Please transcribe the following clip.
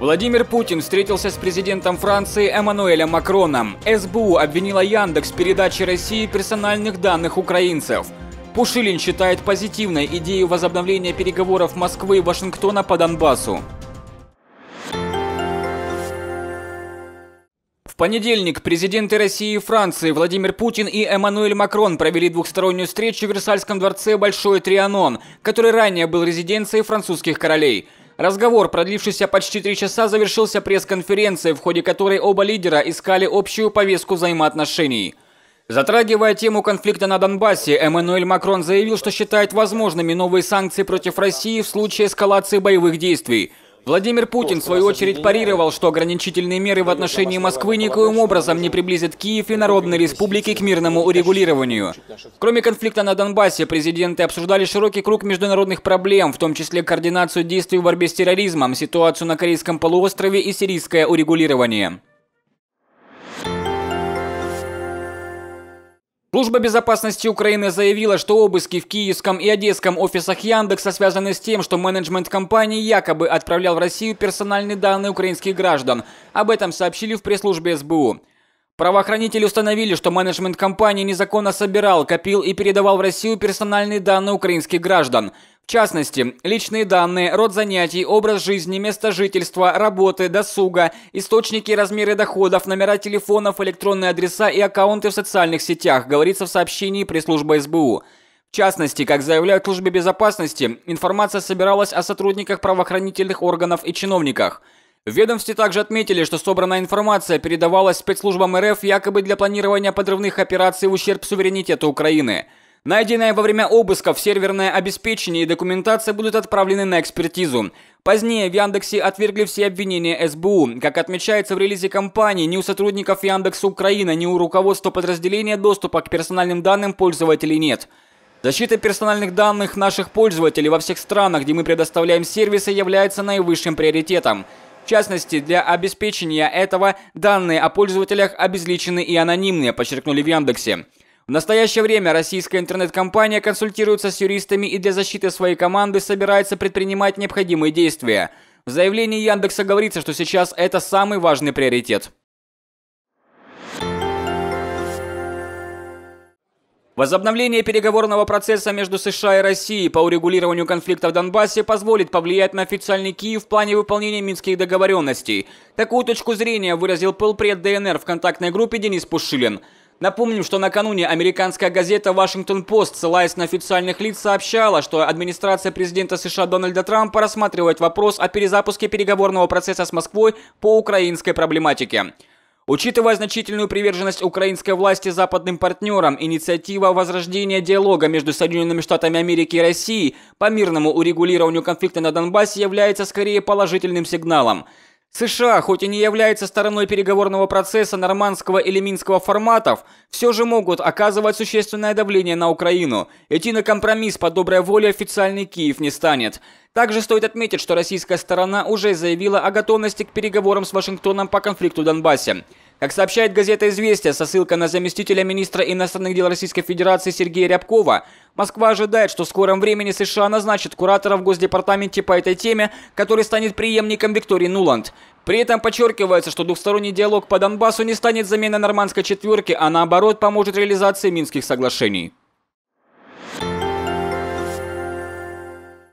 Владимир Путин встретился с президентом Франции Эммануэлем Макроном. СБУ обвинила Яндекс в передаче России персональных данных украинцев. Пушилин считает позитивной идею возобновления переговоров Москвы и Вашингтона по Донбассу. В понедельник президенты России и Франции Владимир Путин и Эммануэль Макрон провели двухстороннюю встречу в Версальском дворце Большой Трианон, который ранее был резиденцией французских королей – Разговор, продлившийся почти три часа, завершился пресс-конференцией, в ходе которой оба лидера искали общую повестку взаимоотношений. Затрагивая тему конфликта на Донбассе, Эммануэль Макрон заявил, что считает возможными новые санкции против России в случае эскалации боевых действий – Владимир Путин, в свою очередь, парировал, что ограничительные меры в отношении Москвы никоим образом не приблизят Киев и Народные Республики к мирному урегулированию. Кроме конфликта на Донбассе, президенты обсуждали широкий круг международных проблем, в том числе координацию действий в борьбе с терроризмом, ситуацию на Корейском полуострове и сирийское урегулирование. Служба безопасности Украины заявила, что обыски в киевском и одесском офисах Яндекса связаны с тем, что менеджмент компании якобы отправлял в Россию персональные данные украинских граждан. Об этом сообщили в пресс-службе СБУ. Правоохранители установили, что менеджмент компании незаконно собирал, копил и передавал в Россию персональные данные украинских граждан – в частности, личные данные, род занятий, образ жизни, место жительства, работы, досуга, источники и размеры доходов, номера телефонов, электронные адреса и аккаунты в социальных сетях, говорится в сообщении пресс-службы СБУ. В частности, как заявляют службы безопасности, информация собиралась о сотрудниках правоохранительных органов и чиновниках. В ведомстве также отметили, что собранная информация передавалась спецслужбам РФ якобы для планирования подрывных операций в ущерб суверенитету Украины – Найденное во время обысков серверное обеспечение и документация будут отправлены на экспертизу. Позднее в Яндексе отвергли все обвинения СБУ. Как отмечается в релизе компании, ни у сотрудников Яндекса Украина, ни у руководства подразделения доступа к персональным данным пользователей нет. Защита персональных данных наших пользователей во всех странах, где мы предоставляем сервисы, является наивысшим приоритетом. В частности, для обеспечения этого данные о пользователях обезличены и анонимные, подчеркнули в Яндексе. В настоящее время российская интернет-компания консультируется с юристами и для защиты своей команды собирается предпринимать необходимые действия. В заявлении Яндекса говорится, что сейчас это самый важный приоритет. Возобновление переговорного процесса между США и Россией по урегулированию конфликта в Донбассе позволит повлиять на официальный Киев в плане выполнения минских договоренностей. Такую точку зрения выразил полпред ДНР в контактной группе Денис Пушилин. Напомним, что накануне американская газета Washington Post, ссылаясь на официальных лиц, сообщала, что администрация президента США Дональда Трампа рассматривает вопрос о перезапуске переговорного процесса с Москвой по украинской проблематике. Учитывая значительную приверженность украинской власти западным партнерам, инициатива возрождения диалога между Соединенными Штатами Америки и Россией по мирному урегулированию конфликта на Донбассе является скорее положительным сигналом. США, хоть и не являются стороной переговорного процесса нормандского или минского форматов, все же могут оказывать существенное давление на Украину. Идти на компромисс по доброй воле официальный Киев не станет. Также стоит отметить, что российская сторона уже заявила о готовности к переговорам с Вашингтоном по конфликту в Донбассе. Как сообщает газета «Известия» со ссылкой на заместителя министра иностранных дел Российской Федерации Сергея Рябкова, Москва ожидает, что в скором времени США назначат куратора в Госдепартаменте по этой теме, который станет преемником Виктории Нуланд. При этом подчеркивается, что двухсторонний диалог по Донбассу не станет заменой нормандской четверки, а наоборот поможет реализации Минских соглашений.